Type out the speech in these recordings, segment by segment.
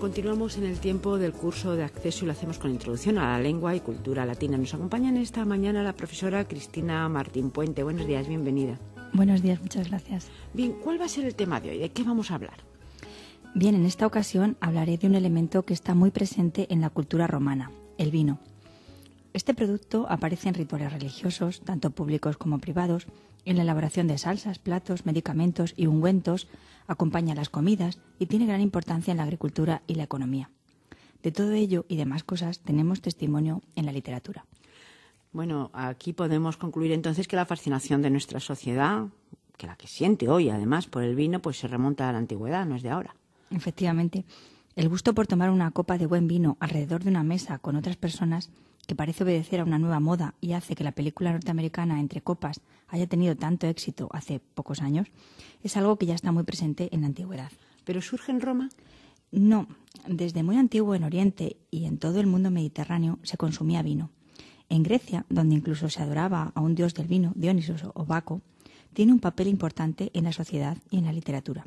Continuamos en el tiempo del curso de acceso y lo hacemos con introducción a la lengua y cultura latina. Nos acompaña en esta mañana la profesora Cristina Martín Puente. Buenos días, bienvenida. Buenos días, muchas gracias. Bien, ¿cuál va a ser el tema de hoy? ¿De qué vamos a hablar? Bien, en esta ocasión hablaré de un elemento que está muy presente en la cultura romana, el vino. Este producto aparece en rituales religiosos, tanto públicos como privados, en la elaboración de salsas, platos, medicamentos y ungüentos, acompaña las comidas y tiene gran importancia en la agricultura y la economía. De todo ello y demás cosas tenemos testimonio en la literatura. Bueno, aquí podemos concluir entonces que la fascinación de nuestra sociedad, que la que siente hoy además por el vino, pues se remonta a la antigüedad, no es de ahora. Efectivamente, el gusto por tomar una copa de buen vino alrededor de una mesa con otras personas que parece obedecer a una nueva moda y hace que la película norteamericana Entre Copas haya tenido tanto éxito hace pocos años, es algo que ya está muy presente en la antigüedad. ¿Pero surge en Roma? No, desde muy antiguo en Oriente y en todo el mundo mediterráneo se consumía vino. En Grecia, donde incluso se adoraba a un dios del vino, Dioniso o Baco, tiene un papel importante en la sociedad y en la literatura.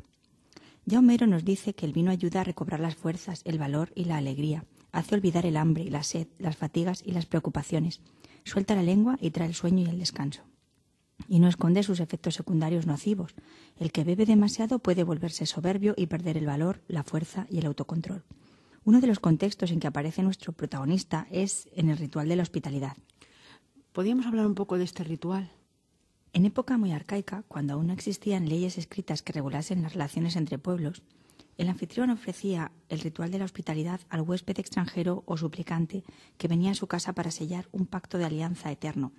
Ya Homero nos dice que el vino ayuda a recobrar las fuerzas, el valor y la alegría, hace olvidar el hambre y la sed, las fatigas y las preocupaciones, suelta la lengua y trae el sueño y el descanso. Y no esconde sus efectos secundarios nocivos. El que bebe demasiado puede volverse soberbio y perder el valor, la fuerza y el autocontrol. Uno de los contextos en que aparece nuestro protagonista es en el ritual de la hospitalidad. ¿Podríamos hablar un poco de este ritual? En época muy arcaica, cuando aún no existían leyes escritas que regulasen las relaciones entre pueblos, el anfitrión ofrecía el ritual de la hospitalidad al huésped extranjero o suplicante que venía a su casa para sellar un pacto de alianza eterno,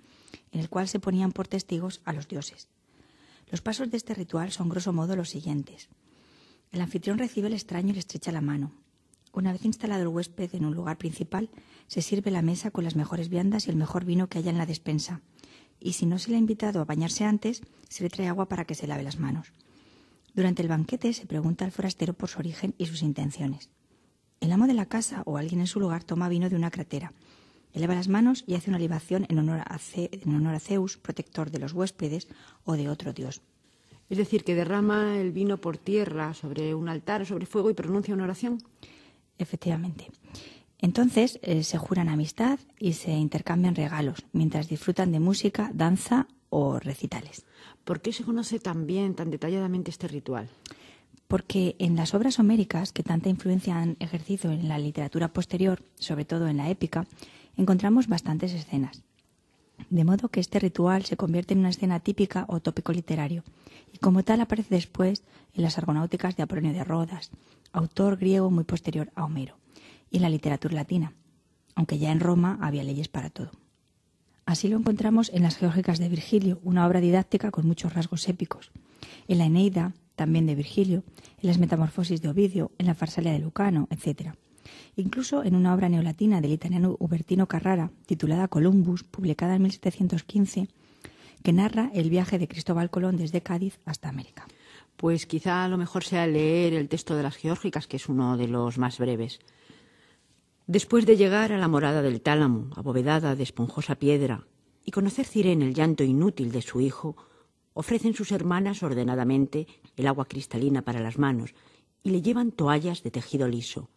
en el cual se ponían por testigos a los dioses. Los pasos de este ritual son grosso modo los siguientes. El anfitrión recibe al extraño y le estrecha la mano. Una vez instalado el huésped en un lugar principal, se sirve la mesa con las mejores viandas y el mejor vino que haya en la despensa. Y si no se le ha invitado a bañarse antes, se le trae agua para que se lave las manos. Durante el banquete se pregunta al forastero por su origen y sus intenciones. El amo de la casa o alguien en su lugar toma vino de una cratera, eleva las manos y hace una libación en honor a, honor a Zeus, protector de los huéspedes o de otro dios. Es decir, que derrama el vino por tierra, sobre un altar, o sobre fuego y pronuncia una oración. Efectivamente. Entonces eh, se juran amistad y se intercambian regalos, mientras disfrutan de música, danza o recitales. ¿Por qué se conoce tan bien, tan detalladamente este ritual? Porque en las obras homéricas, que tanta influencia han ejercido en la literatura posterior, sobre todo en la épica, encontramos bastantes escenas. De modo que este ritual se convierte en una escena típica o tópico literario, y como tal aparece después en las argonáuticas de Apolonio de Rodas, autor griego muy posterior a Homero, y en la literatura latina, aunque ya en Roma había leyes para todo. Así lo encontramos en las Geórgicas de Virgilio, una obra didáctica con muchos rasgos épicos, en la Eneida, también de Virgilio, en las Metamorfosis de Ovidio, en la Farsalia de Lucano, etc. Incluso en una obra neolatina del italiano Ubertino Carrara, titulada Columbus, publicada en 1715, que narra el viaje de Cristóbal Colón desde Cádiz hasta América. Pues quizá lo mejor sea leer el texto de las Geórgicas, que es uno de los más breves. Después de llegar a la morada del tálamo, abovedada de esponjosa piedra, y conocer Cirén el llanto inútil de su hijo, ofrecen sus hermanas ordenadamente el agua cristalina para las manos y le llevan toallas de tejido liso.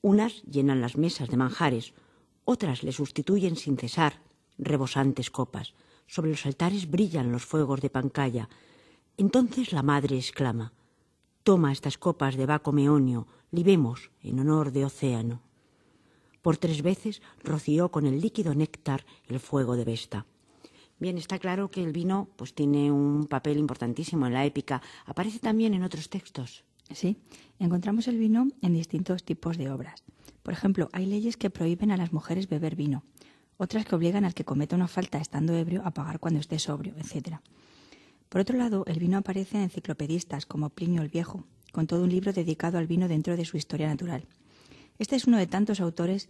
Unas llenan las mesas de manjares, otras le sustituyen sin cesar rebosantes copas. Sobre los altares brillan los fuegos de pancaya. Entonces la madre exclama Toma estas copas de Baco Meonio, libemos en honor de Océano. Por tres veces roció con el líquido néctar el fuego de Vesta. Bien, está claro que el vino pues tiene un papel importantísimo en la épica. Aparece también en otros textos. Sí, encontramos el vino en distintos tipos de obras. Por ejemplo, hay leyes que prohíben a las mujeres beber vino, otras que obligan al que cometa una falta estando ebrio a pagar cuando esté sobrio, etc. Por otro lado, el vino aparece en enciclopedistas como Plinio el Viejo, con todo un libro dedicado al vino dentro de su historia natural. Este es uno de tantos autores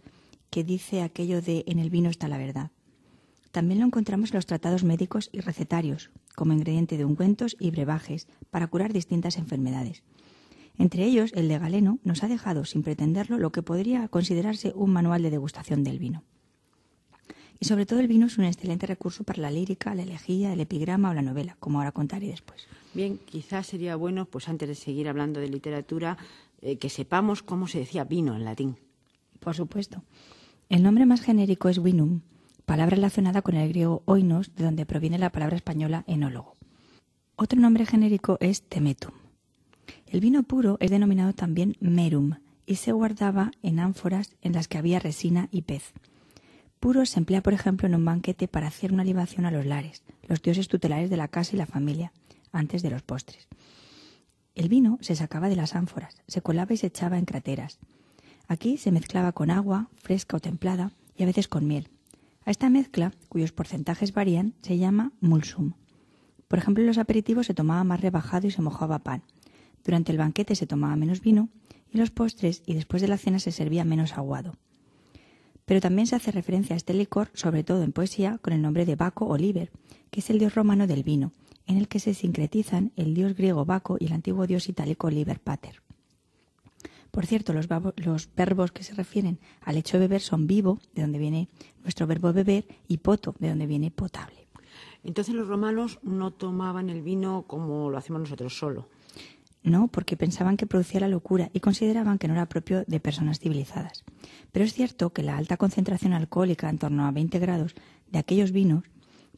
que dice aquello de en el vino está la verdad. También lo encontramos en los tratados médicos y recetarios, como ingrediente de ungüentos y brebajes para curar distintas enfermedades. Entre ellos, el de Galeno nos ha dejado, sin pretenderlo, lo que podría considerarse un manual de degustación del vino. Y sobre todo el vino es un excelente recurso para la lírica, la elegía, el epigrama o la novela, como ahora contaré después. Bien, quizás sería bueno, pues antes de seguir hablando de literatura, eh, que sepamos cómo se decía vino en latín. Por supuesto. El nombre más genérico es vinum, palabra relacionada con el griego oinos, de donde proviene la palabra española enólogo. Otro nombre genérico es temetum. El vino puro es denominado también merum y se guardaba en ánforas en las que había resina y pez. Puro se emplea, por ejemplo, en un banquete para hacer una libación a los lares, los dioses tutelares de la casa y la familia, antes de los postres. El vino se sacaba de las ánforas, se colaba y se echaba en crateras. Aquí se mezclaba con agua, fresca o templada, y a veces con miel. A esta mezcla, cuyos porcentajes varían, se llama mulsum. Por ejemplo, en los aperitivos se tomaba más rebajado y se mojaba pan. Durante el banquete se tomaba menos vino y los postres y después de la cena se servía menos aguado. Pero también se hace referencia a este licor, sobre todo en poesía, con el nombre de Baco Oliver, que es el dios romano del vino, en el que se sincretizan el dios griego Baco y el antiguo dios itálico Liberpater. Por cierto, los, verbos que se refieren al hecho de beber son vivo, de donde viene nuestro verbo beber, y poto, de donde viene potable. Entonces los romanos no tomaban el vino como lo hacemos nosotros solo. No, porque pensaban que producía la locura y consideraban que no era propio de personas civilizadas. Pero es cierto que la alta concentración alcohólica, en torno a 20 grados, de aquellos vinos,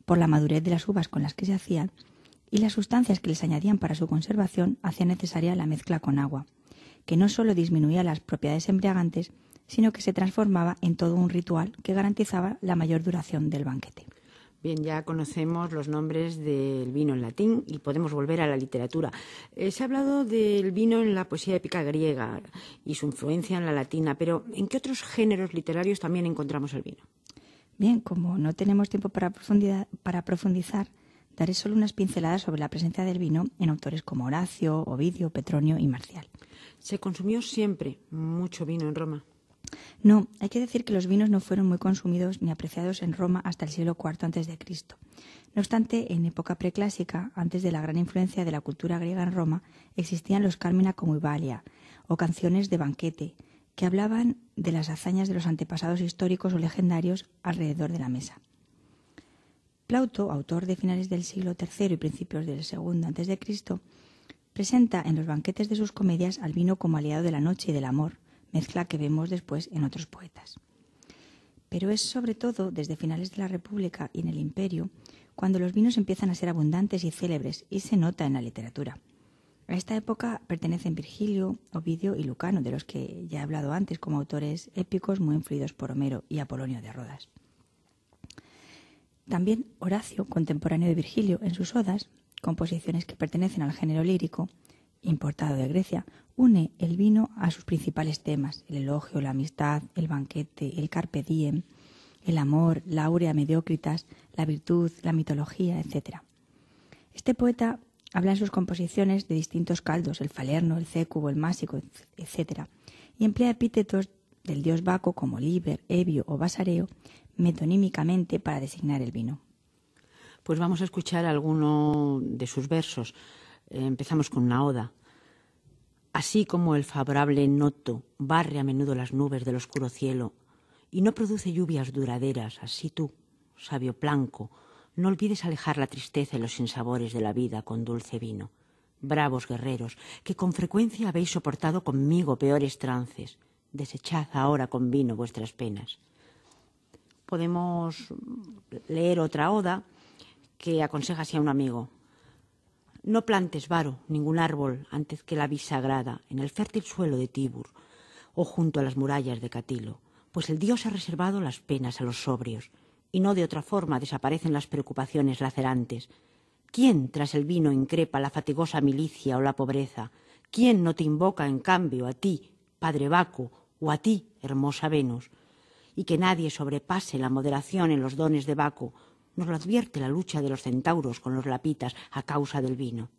por la madurez de las uvas con las que se hacían, y las sustancias que les añadían para su conservación hacían necesaria la mezcla con agua, que no sólo disminuía las propiedades embriagantes, sino que se transformaba en todo un ritual que garantizaba la mayor duración del banquete. Bien, ya conocemos los nombres del vino en latín y podemos volver a la literatura. Eh, se ha hablado del vino en la poesía épica griega y su influencia en la latina, pero ¿en qué otros géneros literarios también encontramos el vino? Bien, como no tenemos tiempo para, profundidad, para profundizar, daré solo unas pinceladas sobre la presencia del vino en autores como Horacio, Ovidio, Petronio y Marcial. ¿Se consumió siempre mucho vino en Roma? No, hay que decir que los vinos no fueron muy consumidos ni apreciados en Roma hasta el siglo IV antes de Cristo. No obstante, en época preclásica, antes de la gran influencia de la cultura griega en Roma, existían los Carmina como Ibalia o canciones de banquete que hablaban de las hazañas de los antepasados históricos o legendarios alrededor de la mesa. Plauto, autor de finales del siglo III y principios del II antes de Cristo, presenta en los banquetes de sus comedias al vino como aliado de la noche y del amor, mezcla que vemos después en otros poetas. Pero es sobre todo desde finales de la República y en el Imperio cuando los vinos empiezan a ser abundantes y célebres y se nota en la literatura. A esta época pertenecen Virgilio, Ovidio y Lucano, de los que ya he hablado antes como autores épicos muy influidos por Homero y Apolonio de Rodas. También Horacio, contemporáneo de Virgilio, en sus odas, composiciones que pertenecen al género lírico, importado de Grecia, une el vino a sus principales temas, el elogio, la amistad, el banquete, el carpe diem, el amor, la aurea mediocritas, la virtud, la mitología, etc. Este poeta habla en sus composiciones de distintos caldos, el falerno, el cécubo, el másico, etc., y emplea epítetos del dios Baco como Liber, Ebio o Basareo metonímicamente para designar el vino. Pues vamos a escuchar alguno de sus versos. Eh, empezamos con una oda. Así como el favorable noto barre a menudo las nubes del oscuro cielo y no produce lluvias duraderas, así tú, sabio blanco, no olvides alejar la tristeza y los sinsabores de la vida con dulce vino. Bravos guerreros, que con frecuencia habéis soportado conmigo peores trances, desechad ahora con vino vuestras penas podemos leer otra oda que aconseja así a un amigo. No plantes, varo, ningún árbol antes que la bisagrada en el fértil suelo de Tibur o junto a las murallas de Catilo, pues el Dios ha reservado las penas a los sobrios y no de otra forma desaparecen las preocupaciones lacerantes. ¿Quién tras el vino increpa la fatigosa milicia o la pobreza? ¿Quién no te invoca en cambio a ti, padre Baco, o a ti, hermosa Venus? y que nadie sobrepase la moderación en los dones de Baco, nos lo advierte la lucha de los centauros con los lapitas a causa del vino.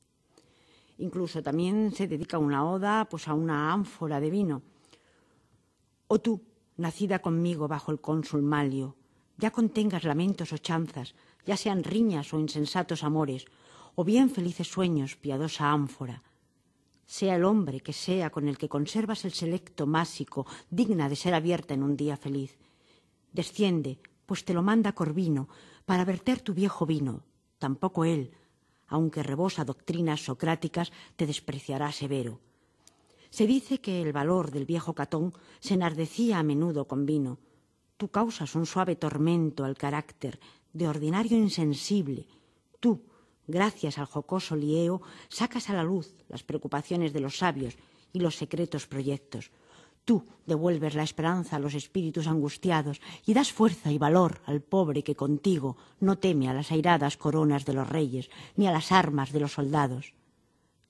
Incluso también se dedica una oda pues, a una ánfora de vino. O tú, nacida conmigo bajo el cónsul Malio, ya contengas lamentos o chanzas, ya sean riñas o insensatos amores, o bien felices sueños, piadosa ánfora. Sea el hombre que sea con el que conservas el selecto másico, digna de ser abierta en un día feliz, Desciende, pues te lo manda Corvino, para verter tu viejo vino. Tampoco él, aunque rebosa doctrinas socráticas, te despreciará severo. Se dice que el valor del viejo Catón se enardecía a menudo con vino. Tú causas un suave tormento al carácter, de ordinario insensible. Tú, gracias al jocoso lieo, sacas a la luz las preocupaciones de los sabios y los secretos proyectos. Tú devuelves la esperanza a los espíritus angustiados y das fuerza y valor al pobre que contigo no teme a las airadas coronas de los reyes ni a las armas de los soldados.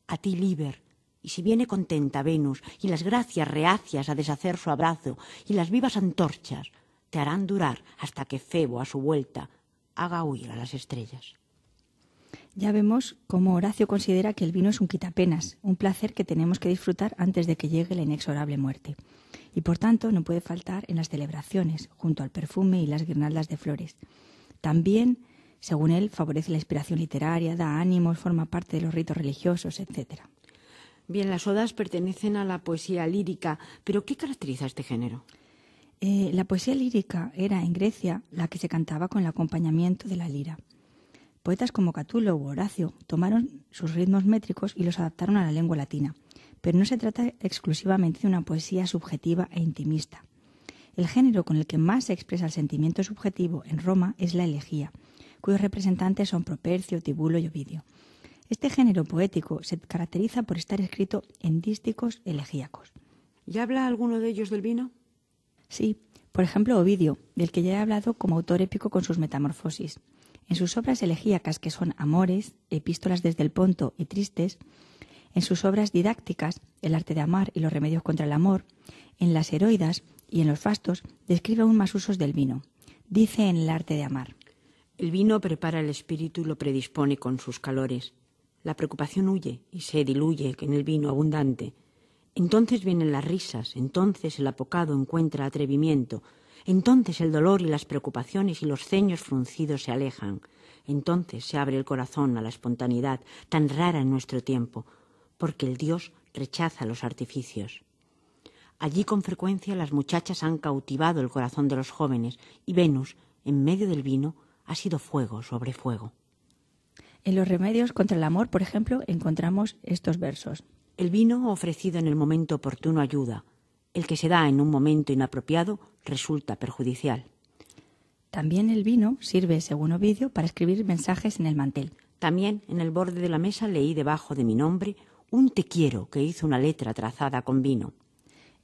A ti, Liber, y si viene contenta Venus y las gracias reacias a deshacer su abrazo y las vivas antorchas, te harán durar hasta que Febo a su vuelta haga huir a las estrellas. Ya vemos cómo Horacio considera que el vino es un quitapenas, un placer que tenemos que disfrutar antes de que llegue la inexorable muerte. Y por tanto no puede faltar en las celebraciones, junto al perfume y las guirnaldas de flores. También, según él, favorece la inspiración literaria, da ánimos, forma parte de los ritos religiosos, etc. Bien, las odas pertenecen a la poesía lírica, pero ¿qué caracteriza este género? Eh, la poesía lírica era en Grecia la que se cantaba con el acompañamiento de la lira. Poetas como Catulo u Horacio tomaron sus ritmos métricos y los adaptaron a la lengua latina, pero no se trata exclusivamente de una poesía subjetiva e intimista. El género con el que más se expresa el sentimiento subjetivo en Roma es la elegía, cuyos representantes son Propercio, Tibulo y Ovidio. Este género poético se caracteriza por estar escrito en dísticos elegíacos. ¿Ya habla alguno de ellos del vino? Sí, por ejemplo Ovidio, del que ya he hablado como autor épico con sus metamorfosis. En sus obras elegíacas, que son Amores, Epístolas desde el Ponto y Tristes, en sus obras didácticas, El arte de amar y los remedios contra el amor, en las heroidas y en los fastos, describe aún más usos del vino. Dice en el arte de amar. El vino prepara el espíritu y lo predispone con sus calores. La preocupación huye y se diluye en el vino abundante. Entonces vienen las risas, entonces el apocado encuentra atrevimiento, entonces el dolor y las preocupaciones y los ceños fruncidos se alejan. Entonces se abre el corazón a la espontaneidad tan rara en nuestro tiempo, porque el Dios rechaza los artificios. Allí con frecuencia las muchachas han cautivado el corazón de los jóvenes y Venus, en medio del vino, ha sido fuego sobre fuego. En los remedios contra el amor, por ejemplo, encontramos estos versos. El vino ofrecido en el momento oportuno ayuda, el que se da en un momento inapropiado resulta perjudicial. También el vino sirve, según Ovidio, para escribir mensajes en el mantel. También en el borde de la mesa leí debajo de mi nombre un te quiero que hizo una letra trazada con vino.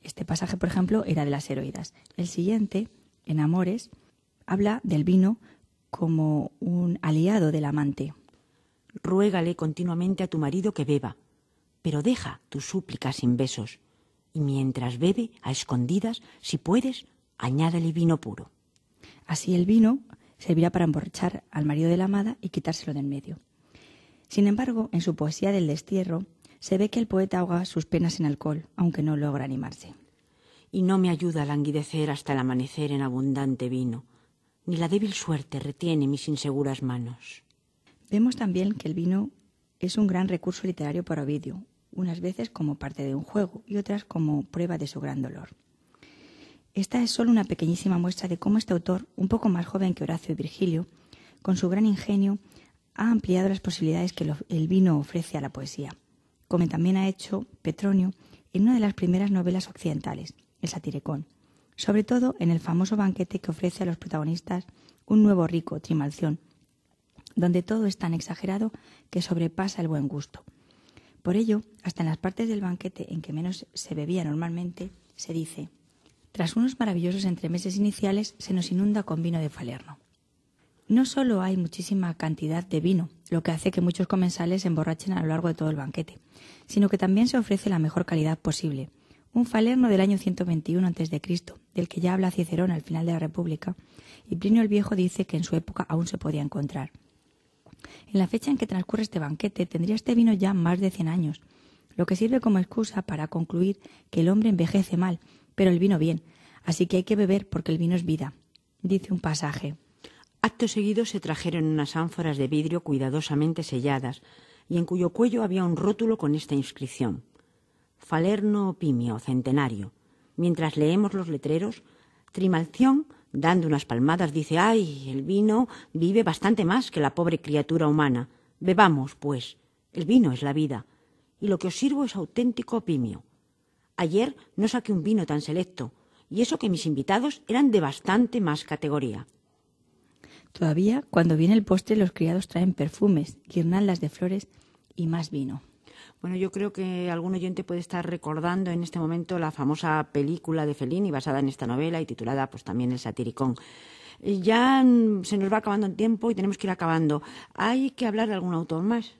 Este pasaje, por ejemplo, era de las heroídas. El siguiente, en Amores, habla del vino como un aliado del amante. Ruégale continuamente a tu marido que beba, pero deja tus súplicas sin besos y mientras bebe, a escondidas, si puedes, añádale vino puro. Así el vino servirá para emborrachar al marido de la amada y quitárselo de en medio. Sin embargo, en su poesía del destierro, se ve que el poeta ahoga sus penas en alcohol, aunque no logra animarse. Y no me ayuda a languidecer hasta el amanecer en abundante vino, ni la débil suerte retiene mis inseguras manos. Vemos también que el vino es un gran recurso literario para Ovidio, unas veces como parte de un juego y otras como prueba de su gran dolor. Esta es solo una pequeñísima muestra de cómo este autor, un poco más joven que Horacio y Virgilio, con su gran ingenio, ha ampliado las posibilidades que el vino ofrece a la poesía, como también ha hecho Petronio en una de las primeras novelas occidentales, El Satirecón, sobre todo en el famoso banquete que ofrece a los protagonistas un nuevo rico, Trimalción, donde todo es tan exagerado que sobrepasa el buen gusto por ello, hasta en las partes del banquete en que menos se bebía normalmente, se dice, tras unos maravillosos entremeses iniciales, se nos inunda con vino de Falerno. No solo hay muchísima cantidad de vino, lo que hace que muchos comensales se emborrachen a lo largo de todo el banquete, sino que también se ofrece la mejor calidad posible. Un Falerno del año 121 a.C., del que ya habla Cicerón al final de la República, y Plinio el Viejo dice que en su época aún se podía encontrar. En la fecha en que transcurre este banquete tendría este vino ya más de cien años, lo que sirve como excusa para concluir que el hombre envejece mal, pero el vino bien, así que hay que beber porque el vino es vida, dice un pasaje. Acto seguido se trajeron unas ánforas de vidrio cuidadosamente selladas y en cuyo cuello había un rótulo con esta inscripción. Falerno Pimio, centenario. Mientras leemos los letreros, Trimalción Dando unas palmadas dice Ay, el vino vive bastante más que la pobre criatura humana. Bebamos, pues. El vino es la vida. Y lo que os sirvo es auténtico opimio. Ayer no saqué un vino tan selecto, y eso que mis invitados eran de bastante más categoría. Todavía, cuando viene el postre, los criados traen perfumes, guirnaldas de flores y más vino. Bueno, yo creo que algún oyente puede estar recordando en este momento la famosa película de Fellini basada en esta novela y titulada pues también El Satiricón. Eh, ya se nos va acabando el tiempo y tenemos que ir acabando. ¿Hay que hablar de algún autor más?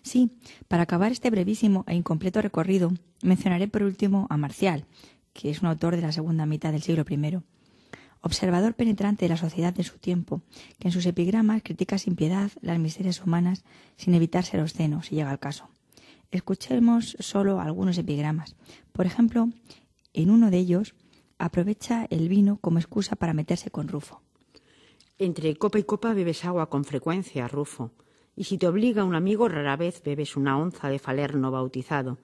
Sí, para acabar este brevísimo e incompleto recorrido, mencionaré por último a Marcial, que es un autor de la segunda mitad del siglo I. Observador penetrante de la sociedad de su tiempo, que en sus epigramas critica sin piedad las miserias humanas sin evitar ser obsceno, si llega al caso. Escuchemos solo algunos epigramas. Por ejemplo, en uno de ellos aprovecha el vino como excusa para meterse con Rufo. Entre copa y copa bebes agua con frecuencia, Rufo, y si te obliga un amigo rara vez bebes una onza de falerno bautizado.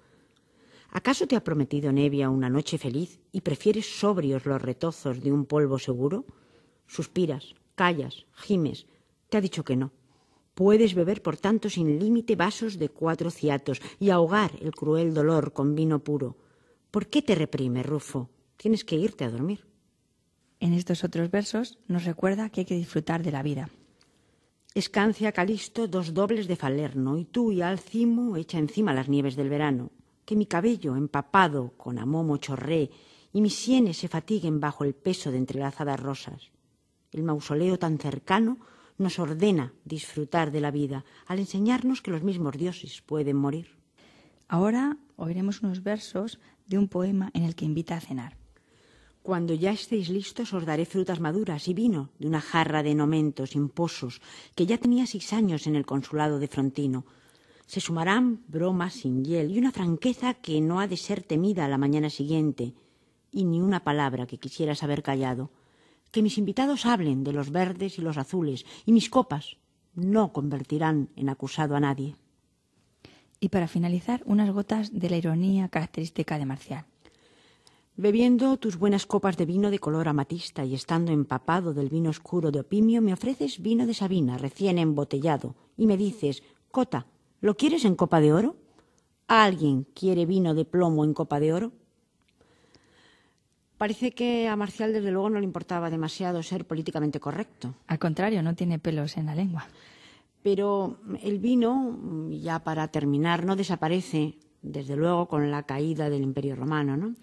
¿Acaso te ha prometido Nevia una noche feliz y prefieres sobrios los retozos de un polvo seguro? Suspiras, callas, gimes. Te ha dicho que no. Puedes beber, por tanto, sin límite vasos de cuatro ciatos y ahogar el cruel dolor con vino puro. ¿Por qué te reprime, Rufo? Tienes que irte a dormir. En estos otros versos nos recuerda que hay que disfrutar de la vida. Escancia Calisto dos dobles de Falerno y tú y Alcimo echa encima las nieves del verano. Que mi cabello empapado con amomo chorré y mis sienes se fatiguen bajo el peso de entrelazadas rosas. El mausoleo tan cercano nos ordena disfrutar de la vida al enseñarnos que los mismos dioses pueden morir. Ahora oiremos unos versos de un poema en el que invita a cenar. Cuando ya estéis listos os daré frutas maduras y vino de una jarra de nomentos imposos que ya tenía seis años en el consulado de Frontino. Se sumarán bromas sin hiel y una franqueza que no ha de ser temida la mañana siguiente y ni una palabra que quisieras haber callado que mis invitados hablen de los verdes y los azules, y mis copas no convertirán en acusado a nadie. Y para finalizar, unas gotas de la ironía característica de Marcial. Bebiendo tus buenas copas de vino de color amatista y estando empapado del vino oscuro de opimio, me ofreces vino de Sabina recién embotellado y me dices, Cota, ¿lo quieres en copa de oro? ¿Alguien quiere vino de plomo en copa de oro? Parece que a Marcial, desde luego, no le importaba demasiado ser políticamente correcto. Al contrario, no tiene pelos en la lengua. Pero el vino, ya para terminar, no desaparece, desde luego, con la caída del Imperio Romano, ¿no?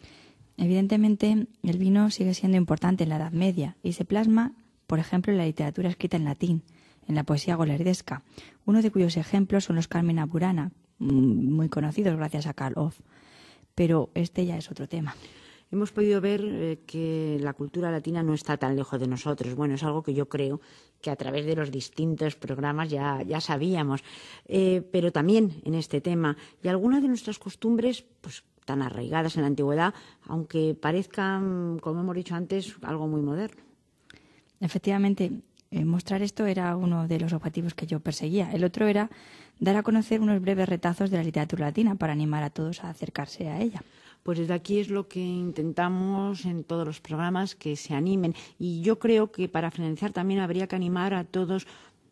Evidentemente, el vino sigue siendo importante en la Edad Media y se plasma, por ejemplo, en la literatura escrita en latín, en la poesía golerdesca, uno de cuyos ejemplos son los Carmen Burana, mm, muy conocidos gracias a Karl Pero este ya es otro tema hemos podido ver eh, que la cultura latina no está tan lejos de nosotros. Bueno, es algo que yo creo que a través de los distintos programas ya, ya sabíamos, eh, pero también en este tema. Y algunas de nuestras costumbres, pues tan arraigadas en la antigüedad, aunque parezcan, como hemos dicho antes, algo muy moderno. Efectivamente, eh, mostrar esto era uno de los objetivos que yo perseguía. El otro era dar a conocer unos breves retazos de la literatura latina para animar a todos a acercarse a ella pues desde aquí es lo que intentamos en todos los programas que se animen. Y yo creo que para finalizar también habría que animar a todos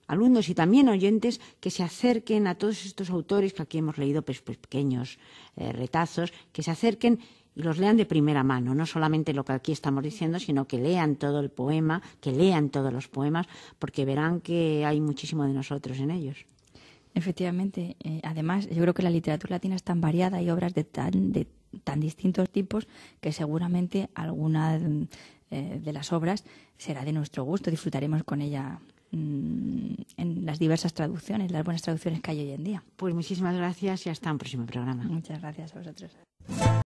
alumnos y también oyentes que se acerquen a todos estos autores que aquí hemos leído pues, pues, pequeños eh, retazos, que se acerquen y los lean de primera mano, no solamente lo que aquí estamos diciendo, sino que lean todo el poema, que lean todos los poemas, porque verán que hay muchísimo de nosotros en ellos. Efectivamente. Eh, además, yo creo que la literatura latina es tan variada y obras de tan, de tan distintos tipos que seguramente alguna eh, de las obras será de nuestro gusto. Disfrutaremos con ella mm, en las diversas traducciones, las buenas traducciones que hay hoy en día. Pues muchísimas gracias y hasta un próximo programa. Muchas gracias a vosotros.